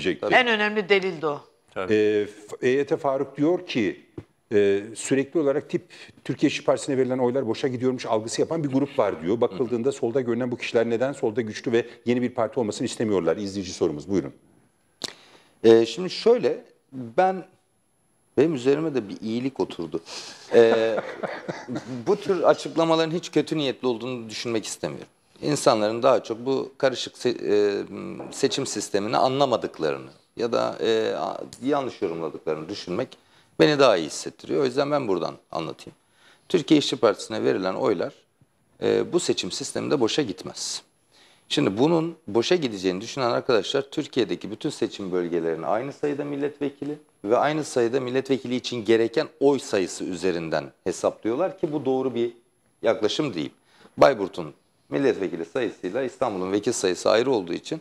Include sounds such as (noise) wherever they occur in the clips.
olabilecektir. En önemli delil de o. Ee, e, EYT Faruk diyor ki e, sürekli olarak tip Türkiye İşçi Partisi'ne verilen oylar boşa gidiyormuş algısı yapan bir grup var diyor. Bakıldığında solda görünen bu kişiler neden solda güçlü ve yeni bir parti olmasını istemiyorlar? İzleyici sorumuz buyurun. E, şimdi şöyle ben benim üzerime de bir iyilik oturdu. E, (laughs) bu tür açıklamaların hiç kötü niyetli olduğunu düşünmek istemiyorum insanların daha çok bu karışık e, seçim sistemini anlamadıklarını ya da e, yanlış yorumladıklarını düşünmek beni daha iyi hissettiriyor. O yüzden ben buradan anlatayım. Türkiye İşçi Partisi'ne verilen oylar e, bu seçim sisteminde boşa gitmez. Şimdi bunun boşa gideceğini düşünen arkadaşlar Türkiye'deki bütün seçim bölgelerine aynı sayıda milletvekili ve aynı sayıda milletvekili için gereken oy sayısı üzerinden hesaplıyorlar ki bu doğru bir yaklaşım değil. Bayburt'un milletvekili sayısıyla İstanbul'un vekil sayısı ayrı olduğu için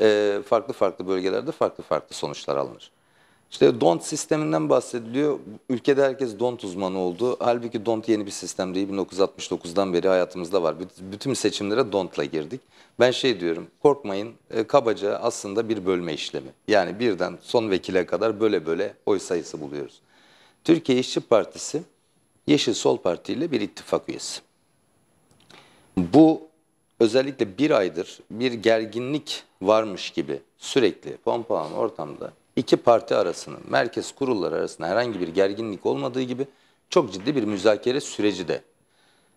e, farklı farklı bölgelerde farklı farklı sonuçlar alınır. İşte DONT sisteminden bahsediliyor. Ülkede herkes DONT uzmanı oldu. Halbuki DONT yeni bir sistem değil. 1969'dan beri hayatımızda var. Bütün seçimlere DONT'la girdik. Ben şey diyorum, korkmayın. E, kabaca aslında bir bölme işlemi. Yani birden son vekile kadar böyle böyle oy sayısı buluyoruz. Türkiye İşçi Partisi Yeşil Sol Parti ile bir ittifak üyesi. Bu özellikle bir aydır bir gerginlik varmış gibi sürekli pompalanan ortamda iki parti arasının, merkez kurulları arasında herhangi bir gerginlik olmadığı gibi çok ciddi bir müzakere süreci de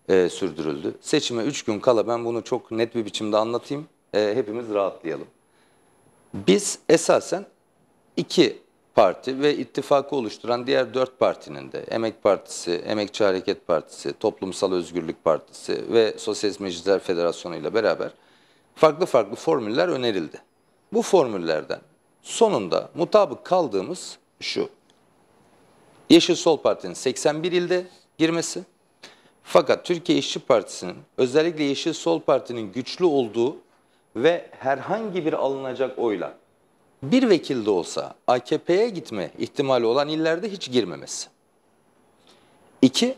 e, sürdürüldü. Seçime 3 gün kala ben bunu çok net bir biçimde anlatayım. E, hepimiz rahatlayalım. Biz esasen iki parti ve ittifakı oluşturan diğer dört partinin de Emek Partisi, Emekçi Hareket Partisi, Toplumsal Özgürlük Partisi ve Sosyalist Meclisler Federasyonu ile beraber farklı farklı formüller önerildi. Bu formüllerden sonunda mutabık kaldığımız şu. Yeşil Sol Parti'nin 81 ilde girmesi fakat Türkiye İşçi Partisi'nin özellikle Yeşil Sol Parti'nin güçlü olduğu ve herhangi bir alınacak oyla bir vekil de olsa AKP'ye gitme ihtimali olan illerde hiç girmemesi. İki,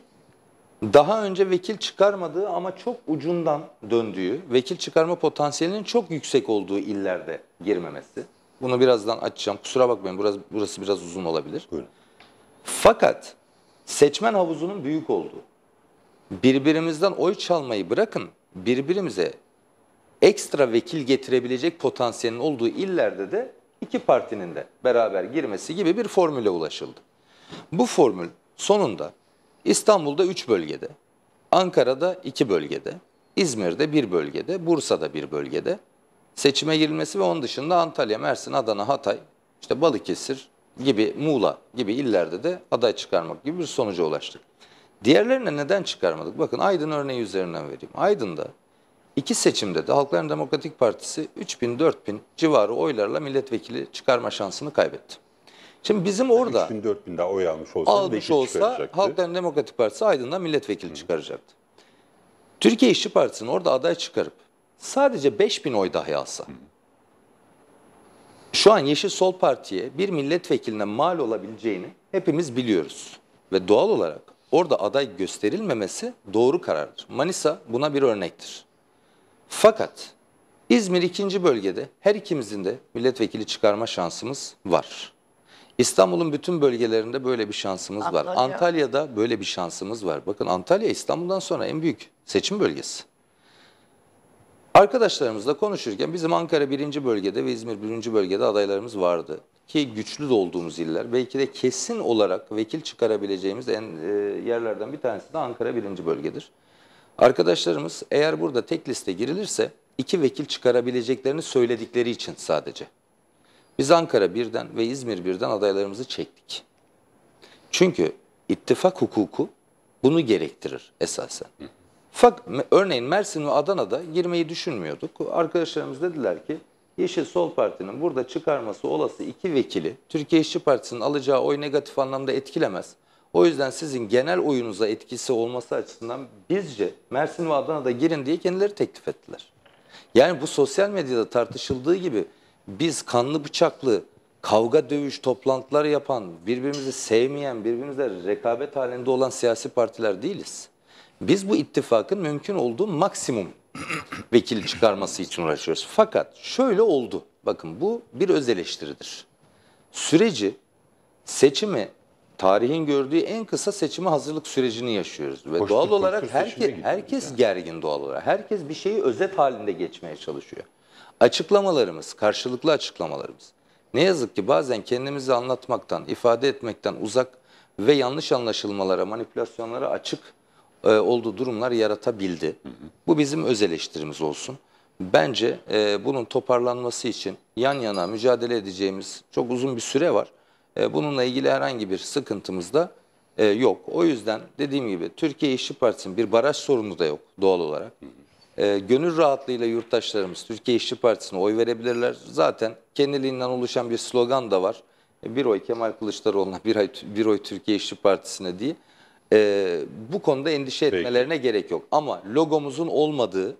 daha önce vekil çıkarmadığı ama çok ucundan döndüğü, vekil çıkarma potansiyelinin çok yüksek olduğu illerde girmemesi. Bunu birazdan açacağım. Kusura bakmayın burası, burası biraz uzun olabilir. Buyurun. Fakat seçmen havuzunun büyük olduğu, birbirimizden oy çalmayı bırakın, birbirimize ekstra vekil getirebilecek potansiyelin olduğu illerde de iki partinin de beraber girmesi gibi bir formüle ulaşıldı. Bu formül sonunda İstanbul'da 3 bölgede, Ankara'da 2 bölgede, İzmir'de 1 bölgede, Bursa'da 1 bölgede seçime girilmesi ve onun dışında Antalya, Mersin, Adana, Hatay, işte Balıkesir gibi Muğla gibi illerde de aday çıkarmak gibi bir sonuca ulaştık. Diğerlerine neden çıkarmadık? Bakın Aydın örneği üzerinden vereyim. Aydın'da İki seçimde de Halkların Demokratik Partisi 3000-4000 civarı oylarla milletvekili çıkarma şansını kaybetti. Şimdi bizim orada 3000 4000 daha oy almış olsa almış olsa Halkların Demokratik Partisi Aydın'da milletvekili Hı. çıkaracaktı. Türkiye İşçi Partisi'nin orada aday çıkarıp sadece 5000 oy dahi alsa. Hı. Şu an Yeşil Sol Parti'ye bir milletvekiline mal olabileceğini hepimiz biliyoruz. Ve doğal olarak orada aday gösterilmemesi doğru karardır. Manisa buna bir örnektir. Fakat İzmir ikinci bölgede her ikimizin de milletvekili çıkarma şansımız var. İstanbul'un bütün bölgelerinde böyle bir şansımız Antalya. var. Antalya'da böyle bir şansımız var. Bakın Antalya İstanbul'dan sonra en büyük seçim bölgesi. Arkadaşlarımızla konuşurken bizim Ankara birinci bölgede ve İzmir birinci bölgede adaylarımız vardı. Ki güçlü de olduğumuz iller. Belki de kesin olarak vekil çıkarabileceğimiz en, e, yerlerden bir tanesi de Ankara birinci bölgedir. Arkadaşlarımız eğer burada tek liste girilirse iki vekil çıkarabileceklerini söyledikleri için sadece. Biz Ankara birden ve İzmir birden adaylarımızı çektik. Çünkü ittifak hukuku bunu gerektirir esasen. Fak, örneğin Mersin ve Adana'da girmeyi düşünmüyorduk. Arkadaşlarımız dediler ki Yeşil Sol Parti'nin burada çıkarması olası iki vekili Türkiye İşçi Partisi'nin alacağı oy negatif anlamda etkilemez. O yüzden sizin genel oyunuza etkisi olması açısından bizce Mersin ve Adana'da girin diye kendileri teklif ettiler. Yani bu sosyal medyada tartışıldığı gibi biz kanlı bıçaklı kavga dövüş toplantılar yapan, birbirimizi sevmeyen, birbirimizle rekabet halinde olan siyasi partiler değiliz. Biz bu ittifakın mümkün olduğu maksimum (clears throat) vekil çıkarması için uğraşıyoruz. Fakat şöyle oldu. Bakın bu bir öz eleştiridir. Süreci, seçimi tarihin gördüğü en kısa seçime hazırlık sürecini yaşıyoruz. Ve koştur, doğal olarak herkes, herkes yani. gergin doğal olarak. Herkes bir şeyi özet halinde geçmeye çalışıyor. Açıklamalarımız, karşılıklı açıklamalarımız. Ne yazık ki bazen kendimizi anlatmaktan, ifade etmekten uzak ve yanlış anlaşılmalara, manipülasyonlara açık e, olduğu durumlar yaratabildi. Hı hı. Bu bizim öz eleştirimiz olsun. Bence e, bunun toparlanması için yan yana mücadele edeceğimiz çok uzun bir süre var. E, bununla ilgili herhangi bir sıkıntımız da e, yok. O yüzden dediğim gibi Türkiye İşçi Partisi'nin bir baraj sorunu da yok doğal olarak. E, gönül rahatlığıyla yurttaşlarımız Türkiye İşçi Partisi'ne oy verebilirler. Zaten kendiliğinden oluşan bir slogan da var. bir oy Kemal Kılıçdaroğlu'na, bir, bir oy Türkiye İşçi Partisi'ne diye. bu konuda endişe etmelerine Peki. gerek yok. Ama logomuzun olmadığı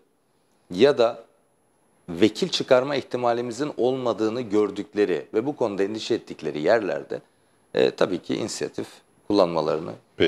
ya da vekil çıkarma ihtimalimizin olmadığını gördükleri ve bu konuda endişe ettikleri yerlerde e, tabii ki inisiyatif kullanmalarını Peki.